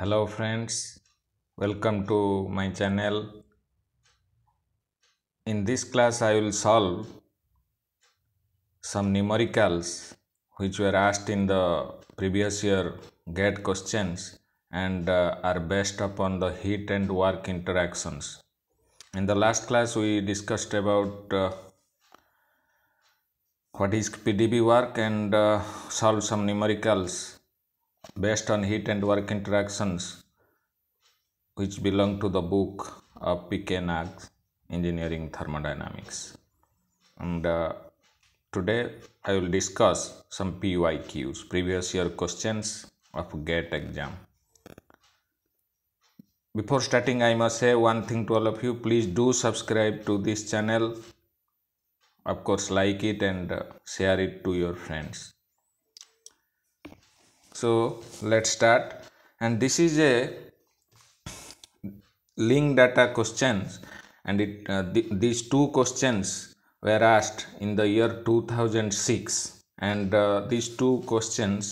hello friends welcome to my channel in this class i will solve some numericals which were asked in the previous year GATE questions and uh, are based upon the heat and work interactions in the last class we discussed about uh, what is pdb work and uh, solve some numericals based on heat and work interactions which belong to the book of P.K. Nag, Engineering Thermodynamics. And uh, today I will discuss some PYQs, previous year questions of GATE exam. Before starting, I must say one thing to all of you. Please do subscribe to this channel. Of course, like it and uh, share it to your friends so let's start and this is a link data questions and it uh, th these two questions were asked in the year 2006 and uh, these two questions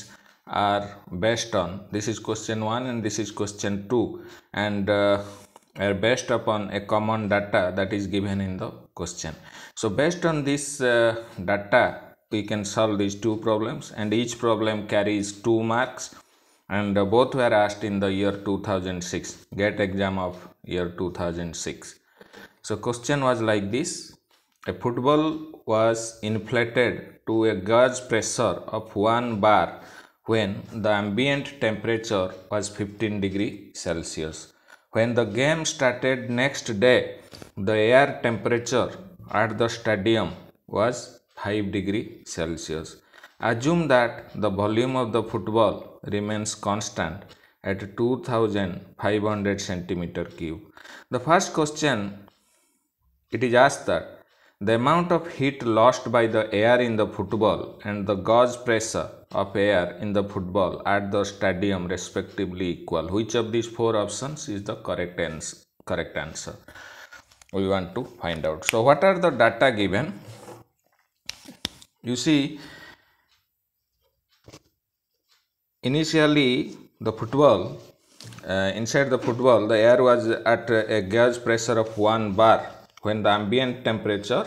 are based on this is question 1 and this is question 2 and uh, are based upon a common data that is given in the question so based on this uh, data we can solve these two problems and each problem carries two marks and uh, both were asked in the year 2006 Get exam of year 2006 so question was like this a football was inflated to a gauge pressure of 1 bar when the ambient temperature was 15 degree celsius when the game started next day the air temperature at the stadium was 5 degree Celsius. Assume that the volume of the football remains constant at 2500 centimeter cube. The first question it is asked that the amount of heat lost by the air in the football and the gauge pressure of air in the football at the stadium respectively equal. Which of these four options is the correct, ans correct answer? We want to find out. So, what are the data given? You see, initially the football, uh, inside the football, the air was at a gauge pressure of 1 bar when the ambient temperature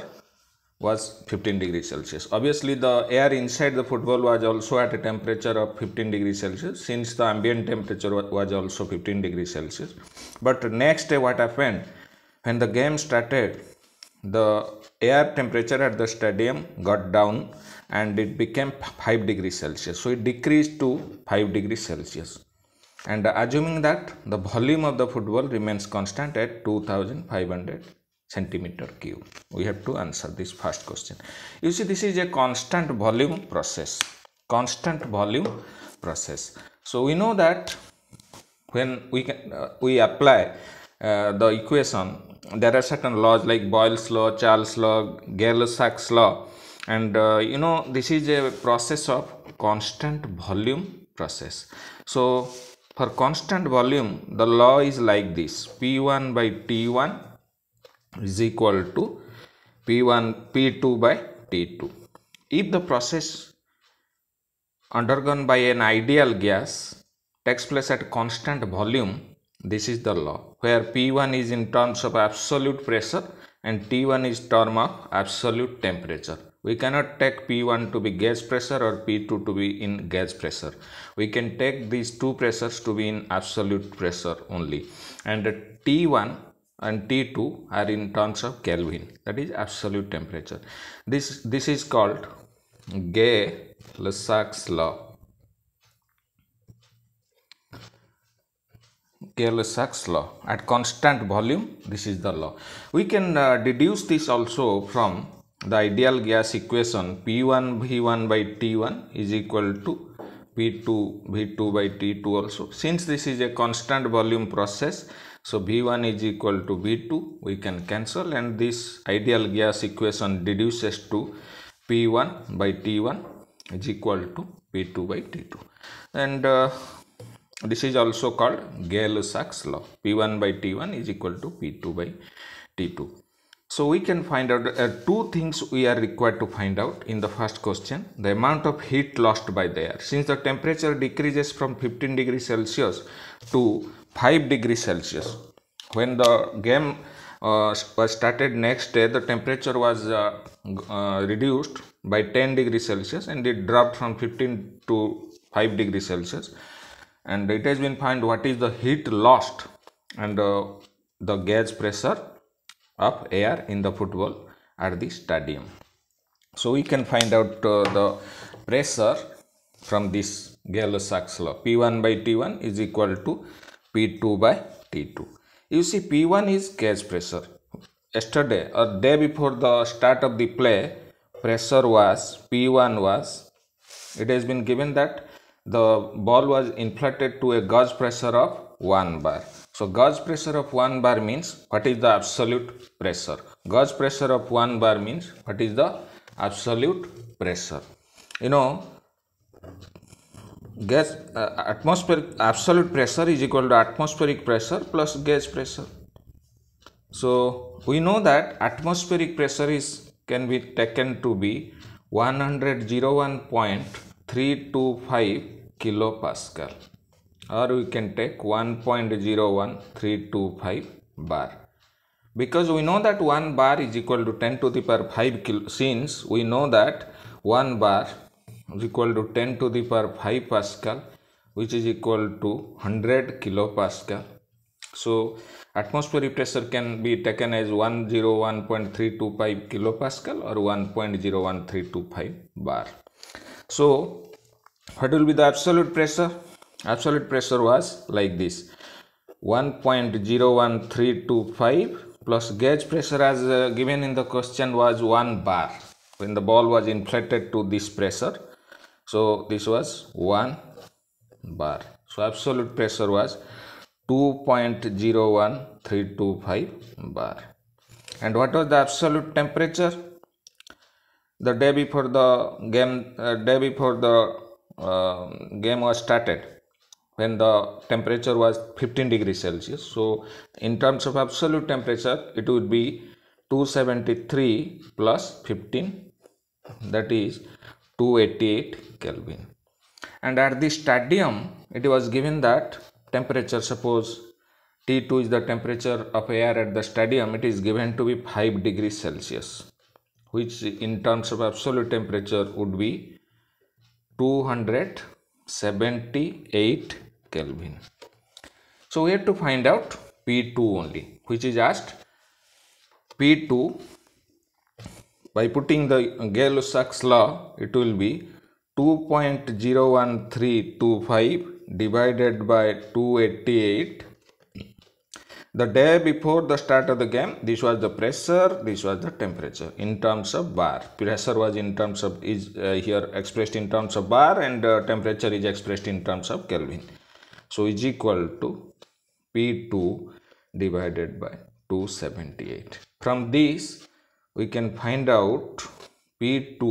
was 15 degrees Celsius. Obviously, the air inside the football was also at a temperature of 15 degrees Celsius since the ambient temperature was also 15 degrees Celsius. But next day what happened? When the game started, the air temperature at the stadium got down and it became 5 degrees celsius so it decreased to 5 degrees celsius and assuming that the volume of the football remains constant at 2500 centimeter cube we have to answer this first question you see this is a constant volume process constant volume process so we know that when we can uh, we apply uh, the equation there are certain laws like Boyle's law, Charles law, Gay-Lussac's law, and uh, you know this is a process of constant volume process. So for constant volume, the law is like this: P1 by T1 is equal to P1 P2 by T2. If the process undergone by an ideal gas takes place at constant volume, this is the law where P1 is in terms of absolute pressure and T1 is term of absolute temperature. We cannot take P1 to be gas pressure or P2 to be in gas pressure. We can take these two pressures to be in absolute pressure only. And T1 and T2 are in terms of Kelvin that is absolute temperature. This, this is called Gay-Lussac's law Kerle-Sachs law at constant volume this is the law. We can uh, deduce this also from the ideal gas equation P1 V1 by T1 is equal to P2 V2 by T2 also. Since this is a constant volume process so V1 is equal to V2 we can cancel and this ideal gas equation deduces to P1 by T1 is equal to P2 by T2 and uh, this is also called Gay-Lussac's law. P1 by T1 is equal to P2 by T2. So we can find out uh, two things we are required to find out in the first question. The amount of heat lost by the air. Since the temperature decreases from 15 degrees Celsius to 5 degrees Celsius. When the game uh, was started next day, the temperature was uh, uh reduced by 10 degrees Celsius and it dropped from 15 to 5 degrees Celsius and it has been found what is the heat lost and uh, the gauge pressure of air in the football at the stadium so we can find out uh, the pressure from this Gay-Lussac's law p1 by t1 is equal to p2 by t2 you see p1 is gauge pressure yesterday or day before the start of the play pressure was p1 was it has been given that the ball was inflated to a gauge pressure of 1 bar. So gauge pressure of 1 bar means what is the absolute pressure? Gauge pressure of 1 bar means what is the absolute pressure? You know, gas uh, atmospheric absolute pressure is equal to atmospheric pressure plus gauge pressure. So we know that atmospheric pressure is can be taken to be 101.325 kilopascal or we can take 1.01325 bar because we know that 1 bar is equal to 10 to the power 5 kilo since we know that 1 bar is equal to 10 to the power 5 pascal which is equal to 100 kilopascal so atmospheric pressure can be taken as 101.325 kilopascal or 1.01325 bar so what will be the absolute pressure absolute pressure was like this 1.01325 plus gauge pressure as uh, given in the question was 1 bar when the ball was inflated to this pressure so this was 1 bar so absolute pressure was 2.01325 bar and what was the absolute temperature the day before the game uh, day before the um, game was started when the temperature was 15 degrees celsius so in terms of absolute temperature it would be 273 plus 15 that is 288 kelvin and at the stadium it was given that temperature suppose t2 is the temperature of air at the stadium it is given to be 5 degrees celsius which in terms of absolute temperature would be 278 Kelvin. So we have to find out P2 only which is asked P2 by putting the Gay-Lussac's law it will be 2.01325 divided by 288 the day before the start of the game this was the pressure this was the temperature in terms of bar pressure was in terms of is uh, here expressed in terms of bar and uh, temperature is expressed in terms of kelvin so is equal to p2 divided by 278 from this we can find out p2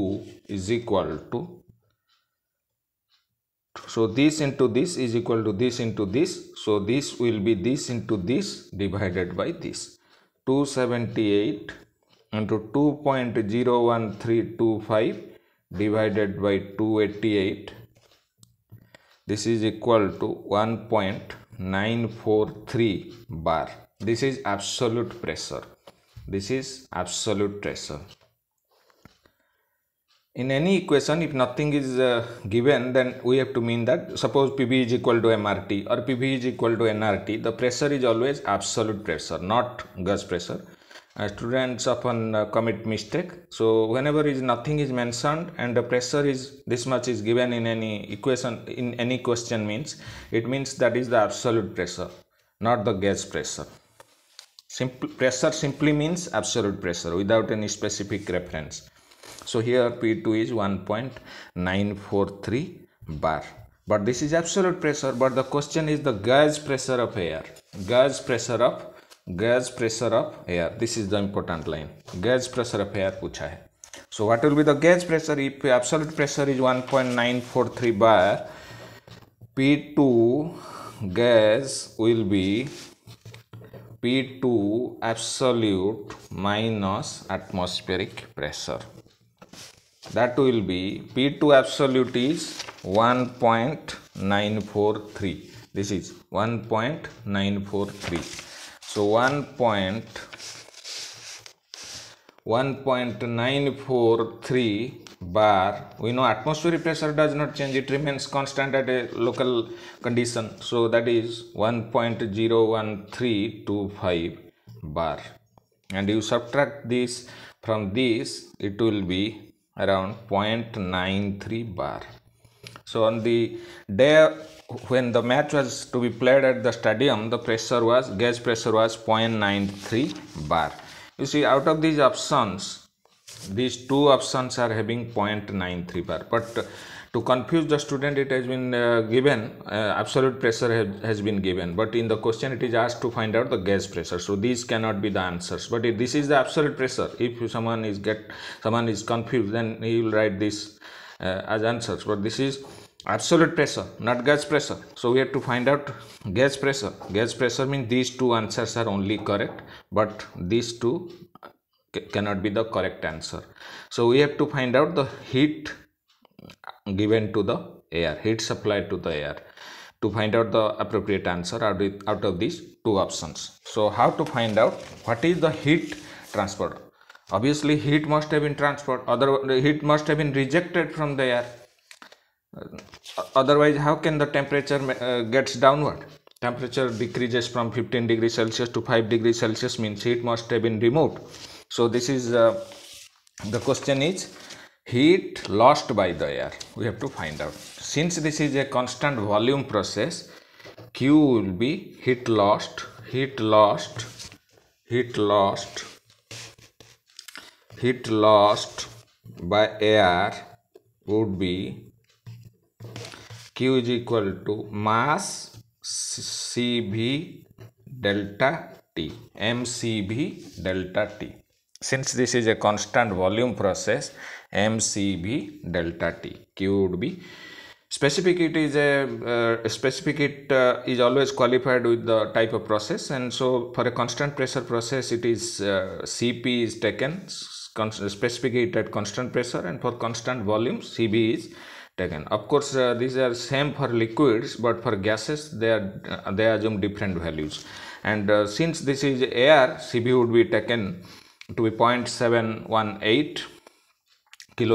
is equal to so this into this is equal to this into this so this will be this into this divided by this 278 into 2.01325 divided by 288 this is equal to 1.943 bar this is absolute pressure this is absolute pressure in any equation if nothing is uh, given then we have to mean that suppose pv is equal to mrt or pv is equal to nrt the pressure is always absolute pressure not gas pressure uh, students often uh, commit mistake so whenever is nothing is mentioned and the pressure is this much is given in any equation in any question means it means that is the absolute pressure not the gas pressure pressure simply means absolute pressure without any specific reference so here p2 is 1.943 bar but this is absolute pressure but the question is the gauge pressure of air gauge pressure of gas pressure of air this is the important line gauge pressure of air pucha hai so what will be the gauge pressure if absolute pressure is 1.943 bar p2 gauge will be p2 absolute minus atmospheric pressure that will be P2 absolute is 1.943 this is 1.943 so one point one point nine four three 1.943 bar we know atmospheric pressure does not change it remains constant at a local condition so that is 1.01325 bar and you subtract this from this it will be around 0.93 bar. So on the day when the match was to be played at the stadium, the pressure was gauge pressure was 0.93 bar. You see, out of these options, these two options are having 0.93 bar, but to confuse the student it has been uh, given uh, absolute pressure has been given but in the question it is asked to find out the gas pressure so these cannot be the answers but if this is the absolute pressure if someone is get someone is confused then he will write this uh, as answers but this is absolute pressure not gas pressure so we have to find out gas pressure gas pressure means these two answers are only correct but these two cannot be the correct answer so we have to find out the heat given to the air, heat supplied to the air. To find out the appropriate answer out of these two options. So how to find out what is the heat transfer? Obviously heat must have been transferred, other heat must have been rejected from the air. Uh, otherwise how can the temperature uh, gets downward? Temperature decreases from 15 degrees Celsius to 5 degrees Celsius means heat must have been removed. So this is uh, the question is heat lost by the air we have to find out since this is a constant volume process q will be heat lost heat lost heat lost heat lost by air would be q is equal to mass cv delta t mcv delta t since this is a constant volume process, MCB delta T, Q would be specific it is a uh, specific it uh, is always qualified with the type of process and so for a constant pressure process it is uh, cp is taken specific it at constant pressure and for constant volume cb is taken of course uh, these are same for liquids but for gases they are they assume different values and uh, since this is air cb would be taken to be 0.718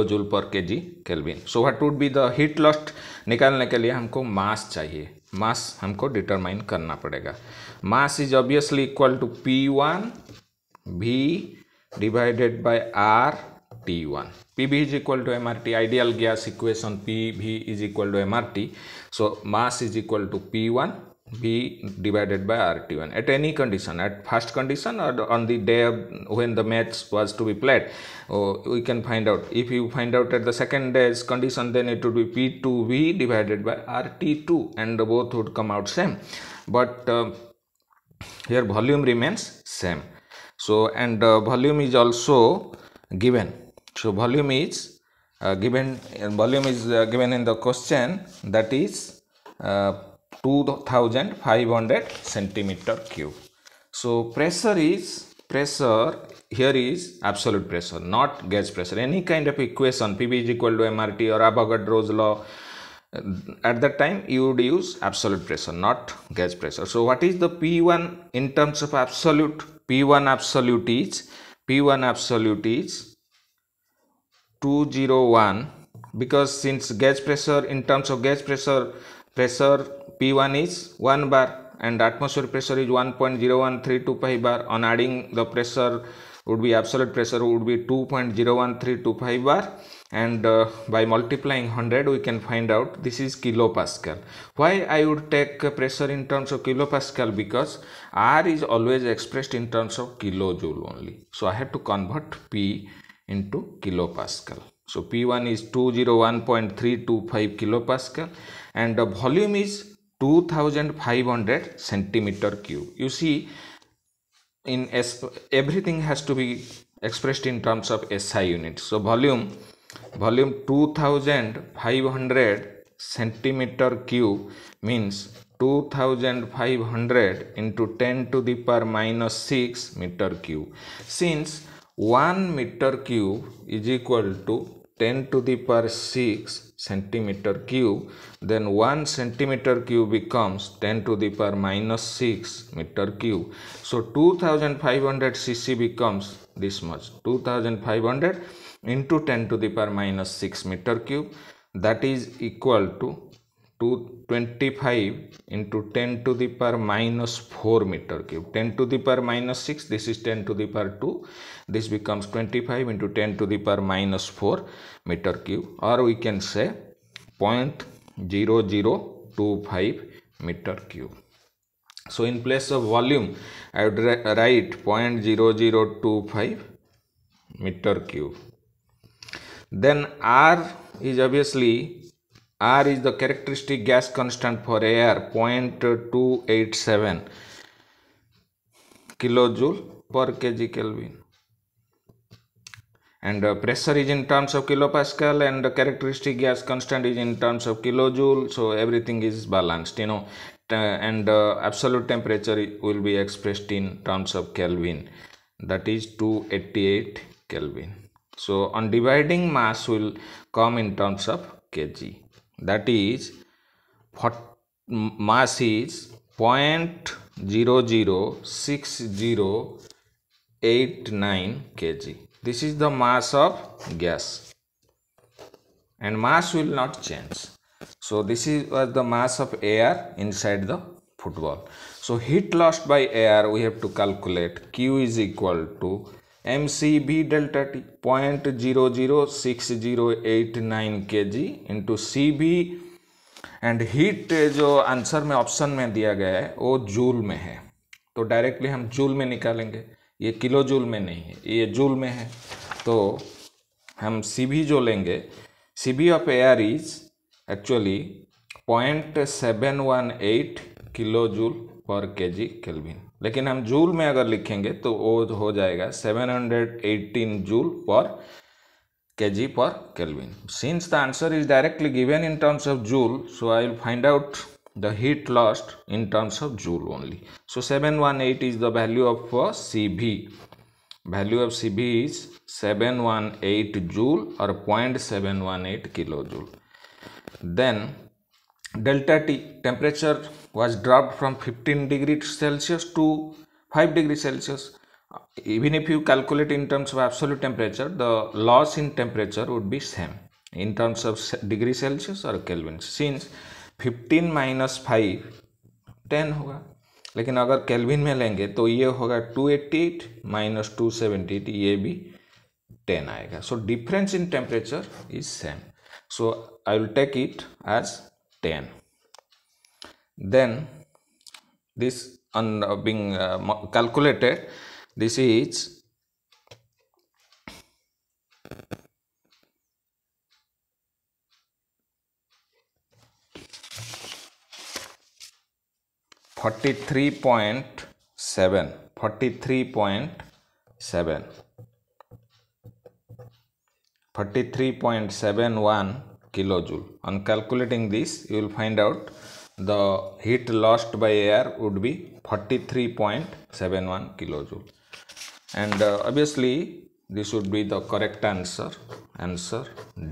joule per K G kelvin so what would be the heat lost निकालने के लिए हमको मास चाहिए मास हमको determine करना पड़ेगा mass is obviously equal to P one V divided by R T one P V is equal to M R T ideal gas equation P V is equal to M R T so mass is equal to P one b divided by rt1 at any condition at first condition or on the day when the match was to be played oh, we can find out if you find out at the second day's condition then it would be p2v divided by rt2 and both would come out same but uh, here volume remains same so and uh, volume is also given so volume is uh, given volume is uh, given in the question that is uh, 2500 centimeter cube so pressure is pressure here is absolute pressure not gas pressure any kind of equation pv is equal to mrt or avogadro's law at that time you would use absolute pressure not gas pressure so what is the p1 in terms of absolute p1 absolute is p1 absolute is 201 because since gas pressure in terms of gas pressure pressure P1 is 1 bar and atmosphere pressure is 1.0132 bar on adding the pressure would be absolute pressure would be 2.0132 bar and uh, by multiplying 100 we can find out this is kilopascal why i would take pressure in terms of kilopascal because r is always expressed in terms of kilojoule only so i have to convert p into kilopascal so p1 is 201.325 kilopascal and the volume is 2500 centimeter cube you see in s everything has to be expressed in terms of SI unit. So volume volume 2500 centimeter cube means 2500 into 10 to the power minus 6 meter cube since 1 meter cube is equal to 10 to the power 6 centimeter cube then 1 centimeter cube becomes 10 to the power minus 6 meter cube so 2500 cc becomes this much 2500 into 10 to the power minus 6 meter cube that is equal to 225 into 10 to the power minus 4 meter cube 10 to the power minus 6 this is 10 to the power 2 this becomes 25 into 10 to the power minus 4 meter cube or we can say 0.0025 meter cube so in place of volume i would write 0.0025 meter cube then r is obviously R is the characteristic gas constant for air 0.287 kilojoule per kg Kelvin and uh, pressure is in terms of kilopascal and the characteristic gas constant is in terms of kilojoule so everything is balanced you know uh, and uh, absolute temperature will be expressed in terms of Kelvin that is 288 Kelvin so on dividing mass will come in terms of kg that is mass is 0.006089 kg this is the mass of gas and mass will not change so this is was the mass of air inside the football so heat lost by air we have to calculate q is equal to M C V delta T point zero zero six zero eight nine K G into C V and heat जो answer में option में दिया गया है वो joule में है तो डायरेक्टली हम जूल में निकालेंगे ये किलो जूल में नहीं है ये जूल में है तो हम सी बी जो लेंगे C V of air is actually point seven one eight kilo joule per K G kelvin लेकिन हम जूल में अगर लिखेंगे तो वो हो जाएगा 718 joule per kg per kelvin since the answer is directly given in terms of joule so I will find out the heat lost in terms of joule only so 718 is the value of C V value of C V is 718 joule और point kilo joule then delta T temperature was dropped from 15 degree Celsius to 5 degree Celsius. Even if you calculate in terms of absolute temperature, the loss in temperature would be same in terms of degree Celsius or Kelvin. Since 15 minus 5, 10 होगा लेकिन अगर Kelvin में लेंगे तो ये होगा 288 minus 278, ये भी 10 आएगा So difference in temperature is same. So I will take it as 10 then this on uh, being uh, calculated this is Forty-three point seven. Forty-three point seven. Forty-three point seven one kilojoule. On calculating this, you will find out the heat lost by air would be 43.71 kilojoule and uh, obviously this would be the correct answer answer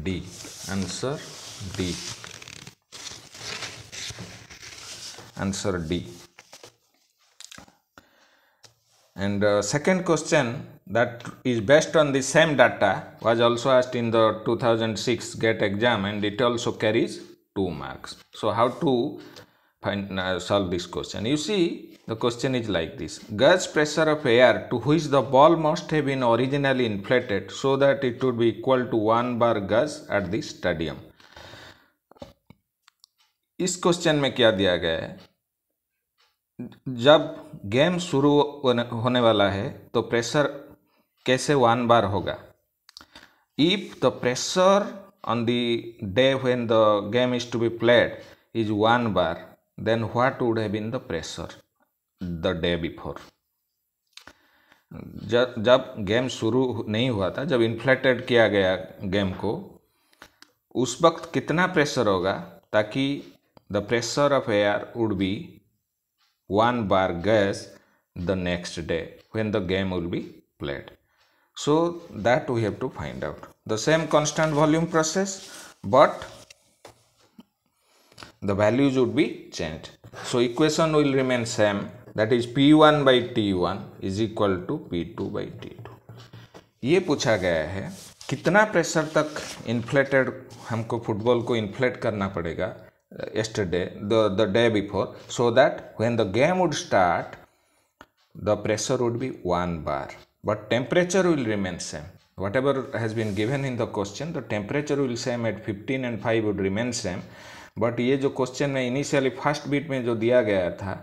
d answer d answer d and uh, second question that is based on the same data was also asked in the 2006 gate exam and it also carries two marks so how to find, uh, solve this question you see the question is like this Gauge pressure of air to which the ball must have been originally inflated so that it would be equal to one bar gauge at the stadium इस question में क्या दिया गया है जब game शुरू होने वाला है तो प्रेशर कैसे वन बार होगा if the pressure on the day when the game is to be played is 1 bar, then what would have been the pressure the day before? जब जब गेम शुरू नहीं हुआ था जब इन्फ्लेटेड किया गया गेम को उस वक्त कितना प्रेशर होगा ताकि the pressure of air would be one bar gauge the next day when the game will be played so that we have to find out the same constant volume process but the values would be changed so equation will remain same that is p1 by t1 is equal to p2 by t2 ये पूछा गया है कितना pressure तक inflated हमको football को inflate करना पड़ेगा yesterday the the day before so that when the game would start the pressure would be one bar but temperature will remain same whatever has been given in the question the temperature will same at 15 and 5 would remain same but ये जो question में initially first beat में जो दिया गया था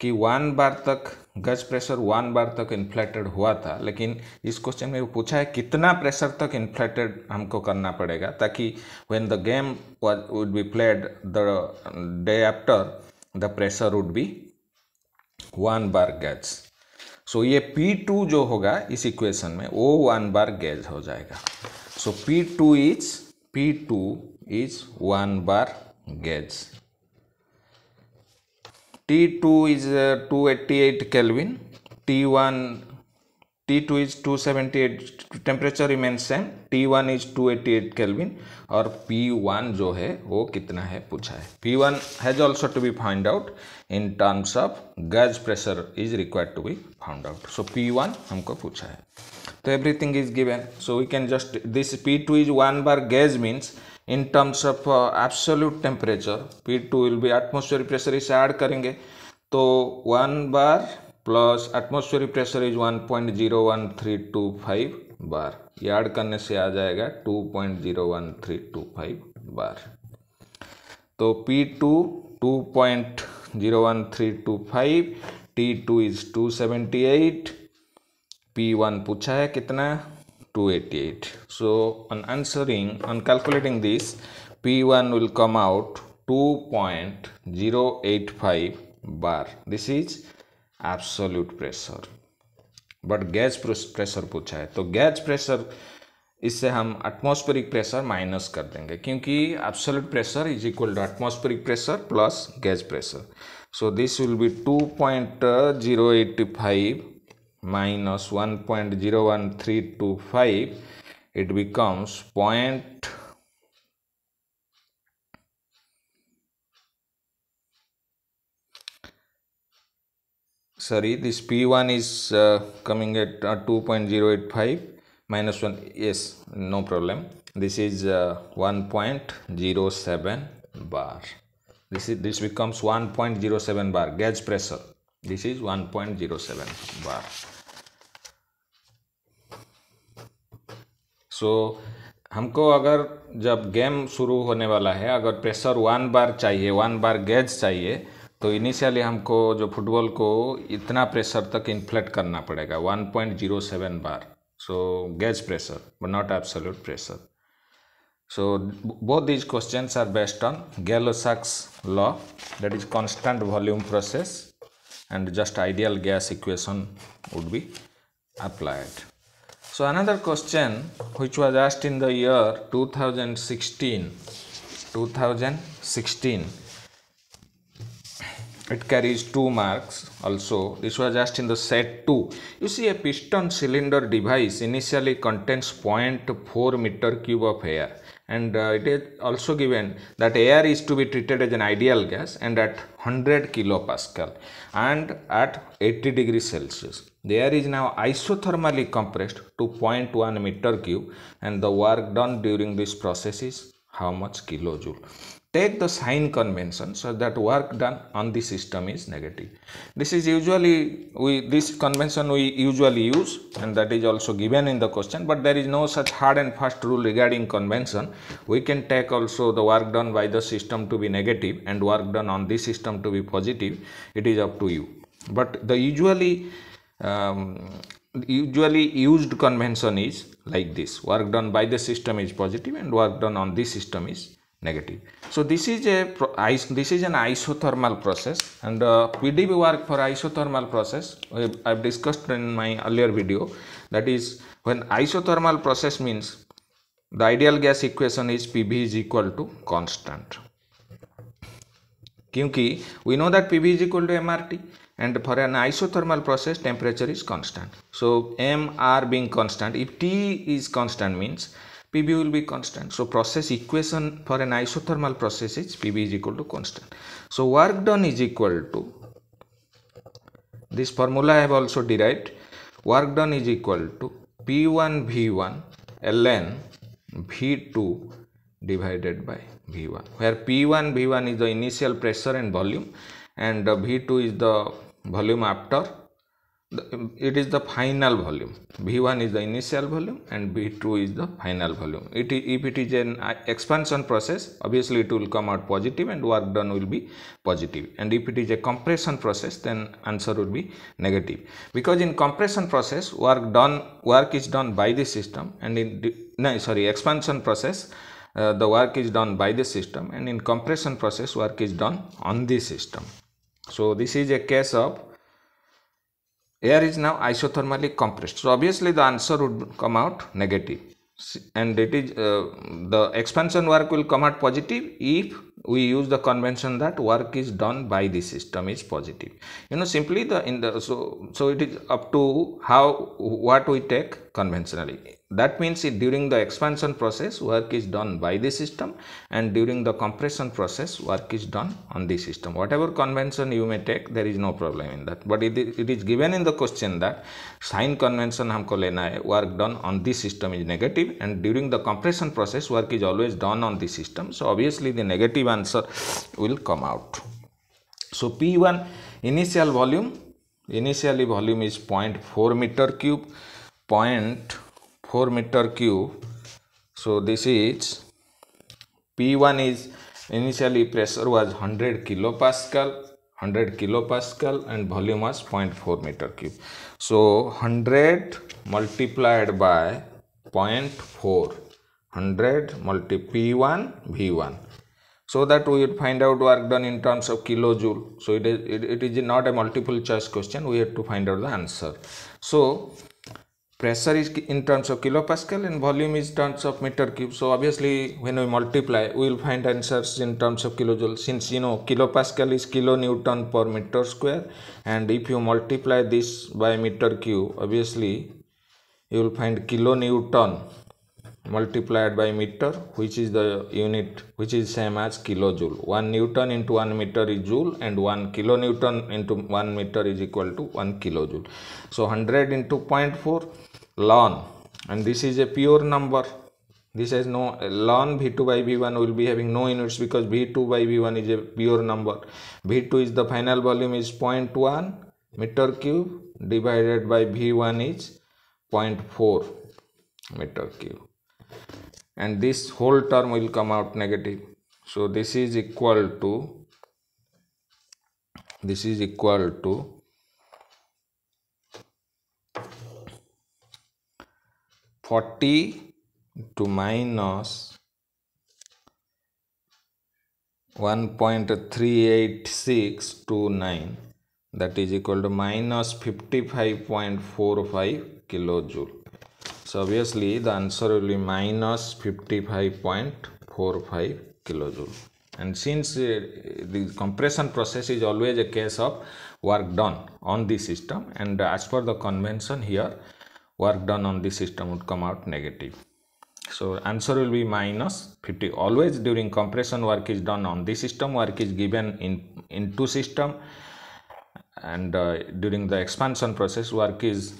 कि one bar तक गज प्रेशर वन बार तक इन्फ्लेटेड हुआ था लेकिन इस क्वेश्चन में वो पूछा है कितना प्रेशर तक इन्फ्लेटेड हमको करना पड़ेगा ताकि when the game would be played the day after the pressure would be one bar gauge so so, ये P2 जो होगा इस इक्वेशन में वो वन बार गैज हो जाएगा so so, P2 is P two is one bar gauge T2 eighty eight kelvin T one T2 is 278 temperature remain same T1 is 288 kelvin और P1 जो है वो कितना है पूछा है P1 has also to be find out in terms of gauge pressure is required to be found out so P1 हमको पूछा है तो everything is given so we can just this P2 is one bar gauge means in terms of absolute temperature P2 will be atmosphere pressure इसे add करेंगे तो one bar plus atmospheric pressure is one point 1.01325 bar add करने से आ जाएगा to point zero 2.01325 bar तो P2 T two is two seventy eight P one पूछा है कितना two eighty eight so on answering on calculating this P one will come out to point 2.085 bar this is absolute pressure but gauge pressure पूछा है तो gas pressure इससे हम atmospheric pressure minus कर देंगे क्योंकि absolute pressure is equal to atmospheric pressure plus gauge pressure so this will be two point zero eight five minus one point zero one three two five it becomes point sorry this p1 is uh, coming at uh, 2.085 minus 1 yes no problem this is uh, 1.07 bar this is this becomes 1.07 bar gauge pressure this is 1.07 bar so so, हमको अगर जब game शुरू होने वाला है अगर pressure one bar चाहिए one bar gauge चाहिए तो इनिशियली हमको जो फुटबॉल को इतना प्रेशर तक इन्फ्लेट करना पड़ेगा 1.07 बार so gauge pressure but not absolute pressure so both these questions are based on Gay Lussac law that is constant volume process and just ideal gas equation would be applied so another question which was asked in the year 2016, 2016 it carries 2 marks also this was just in the set 2 you see a piston cylinder device initially contains 0.4 meter cube of air and uh, it is also given that air is to be treated as an ideal gas and at 100 kilopascal and at 80 degree celsius the air is now isothermally compressed to 0.1 meter cube and the work done during this process is how much kilojoule take the sign convention so that work done on the system is negative this is usually we this convention we usually use and that is also given in the question but there is no such hard and fast rule regarding convention we can take also the work done by the system to be negative and work done on the system to be positive it is up to you but the usually um, usually used convention is like this work done by the system is positive and work done on the system is negative. So this is a this is an isothermal process and uh, PDB work for isothermal process I have discussed in my earlier video that is when isothermal process means the ideal gas equation is PV is equal to constant क्योंकि we know that PV is equal to MRT and for an isothermal process temperature is constant so MR being constant if T is constant means PB will be constant. So process equation for an isothermal process is PB is equal to constant. So work done is equal to this formula I have also derived. Work done is equal to P1 V1 ln V2 divided by V1 where P1 V1 is the initial pressure and volume and uh, V2 is the volume after um, it is the final volume v1 is the initial volume and v2 is the final volume it, if it is an uh, expansion process obviously it will come out positive and work done will be positive and if it is a compression process then answer will be negative because in compression process work done work is done by the system and in no sorry expansion process uh, the work is done by the system and in compression process work is done on the system so this is a case of air is now isothermally compressed so obviously the answer would come out negative and it is uh, the expansion work will come out positive if we use the convention that work is done by the system is positive you know simply the in the so so it is up to how what we take conventionally that means it, during the expansion process work is done by the system and during the compression process work is done on the system whatever convention you may take there is no problem in that but it, it is given in the question that sign convention हमको lena hai. work done on the system is negative and during the compression process work is always done on the system so obviously the negative answer will come out so p1 initial volume initially volume is 0.4 meter cube 0. 4 meter cube so this is p1 is initially pressure was 100 kilopascal 100 kilopascal and volume was 0.4 meter cube so 100 multiplied by 0.4 100 multi p1 v1 so that we would find out work done in terms of kilojoule so it is it, it is not a multiple choice question we have to find out the answer so pressure is in terms of kilopascal and volume is terms of meter cube so obviously when we multiply we will find answers in terms of kilojoule since you know kilopascal is kilonewton per meter square and if you multiply this by meter cube obviously you will find kilonewton multiplied by meter which is the unit which is same as kilojoule 1 newton into 1 meter is joule and 1 kilonewton into 1 meter is equal to 1 kilojoule so 100 into 0.4 ln and this is a pure number this has no ln v2 by v1 will be having no units because v2 by v1 is a pure number v2 is the final volume is 0.1 meter cube divided by v1 is 0.4 meter cube and this whole term will come out negative so this is equal to this is equal to Forty to minus 1.38629 that is equal to minus 55.45 kilojoule. So obviously the answer will be minus 55.45 kilojoule. And since uh, the compression process is always a case of work done on the system and as per the convention here work done on this system would come out negative so answer will be minus 50 always during compression work is done on this system work is given in into system and uh, during the expansion process work is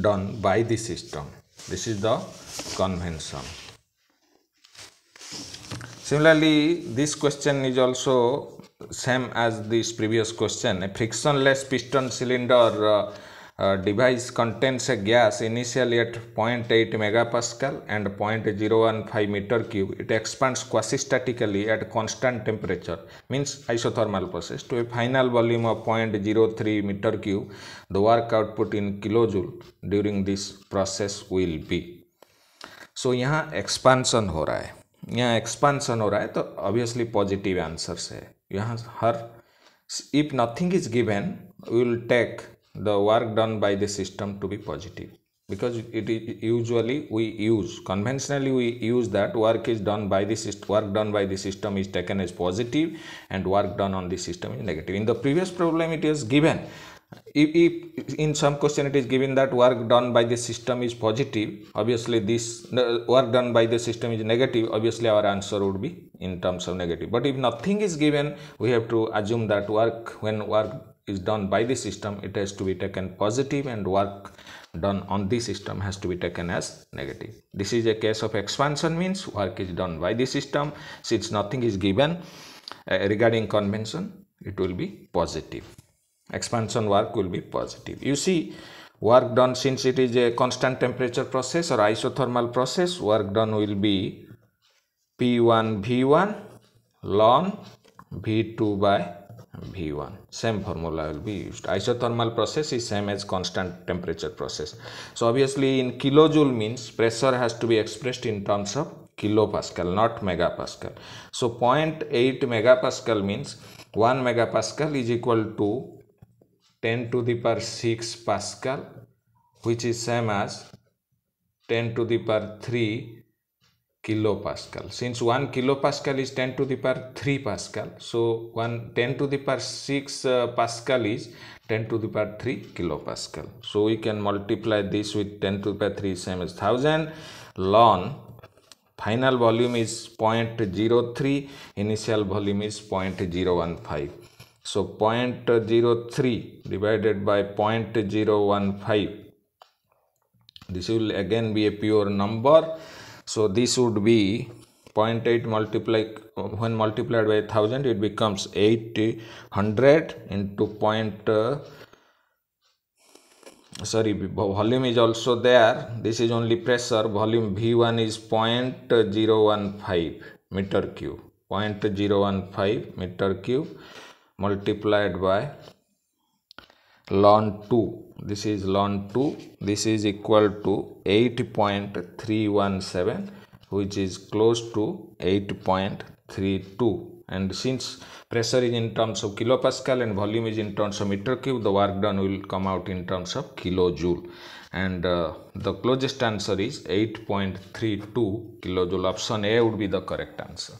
done by the system this is the convention similarly this question is also same as this previous question a frictionless piston cylinder uh, device contents a gas initial at point eight megapascal and point zero one five metre cube it expands quasistatically at constant temperature means isothermal process to a final volume of point zero three metre cube the work output in kilojoule during this process will be so यहाँ expansion हो रहा है यहाँ expansion हो रहा है तो obviously positive answers है यहाँ हर if nothing is given we will take the work done by the system to be positive because it is usually we use conventionally we use that work is done by the system work done by the system is taken as positive and work done on the system is negative in the previous problem it is given if, if in some question it is given that work done by the system is positive obviously this work done by the system is negative obviously our answer would be in terms of negative but if nothing is given we have to assume that work when work is done by the system it has to be taken positive and work done on the system has to be taken as negative this is a case of expansion means work is done by the system since nothing is given uh, regarding convention it will be positive expansion work will be positive you see work done since it is a constant temperature process or isothermal process work done will be p1 v1 ln v2 by V1. Same formula will be used. Isothermal process is same as constant temperature process. So obviously in kilojoule means pressure has to be expressed in terms of kilopascal not megapascal. So 0.8 megapascal means 1 megapascal is equal to 10 to the power 6 pascal which is same as 10 to the power 3 kilopascal. Since 1 kilopascal is 10 to the power 3 pascal, so 1 10 to the power 6 uh, pascal is 10 to the power 3 kilopascal. So we can multiply this with 10 to the power 3 same as 1000 ln final volume is 0.03 initial volume is 0.015 so 0.03 divided by 0.015 this will again be a pure number so this would be 0.8 multiply when multiplied by 1000 it becomes 800 into point uh, sorry volume is also there this is only pressure volume v1 is 0.015 meter cube 0.015 meter cube multiplied by ln 2 this is ln 2 this is equal to 8.317 which is close to 8.32 and since pressure is in terms of kilopascal and volume is in terms of meter cube the work done will come out in terms of kilojoule and uh, the closest answer is 8.32 kilojoule option a would be the correct answer